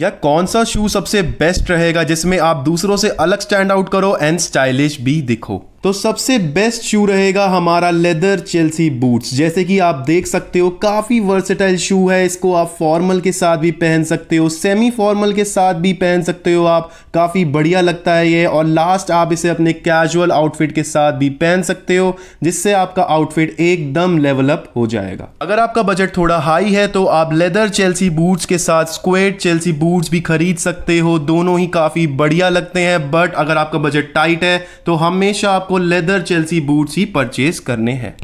या कौन सा शू सबसे बेस्ट रहेगा जिसमें आप दूसरों से अलग स्टैंड आउट करो एंड स्टाइलिश भी दिखो तो सबसे बेस्ट शू रहेगा हमारा लेदर चेल्सी बूट्स जैसे कि आप देख सकते हो काफ़ी वर्सेटाइल शू है इसको आप फॉर्मल के साथ भी पहन सकते हो सेमी फॉर्मल के साथ भी पहन सकते हो आप काफ़ी बढ़िया लगता है ये और लास्ट आप इसे अपने कैजुअल आउटफिट के साथ भी पहन सकते हो जिससे आपका आउटफिट एकदम लेवलअप हो जाएगा अगर आपका बजट थोड़ा हाई है तो आप लेदर चेल्सी बूट्स के साथ स्क्वेड चेल्सी बूट्स भी खरीद सकते हो दोनों ही काफ़ी बढ़िया लगते हैं बट अगर आपका बजट टाइट है तो हमेशा आपको लेदर चेल्सी बूट्स ही परचेज करने हैं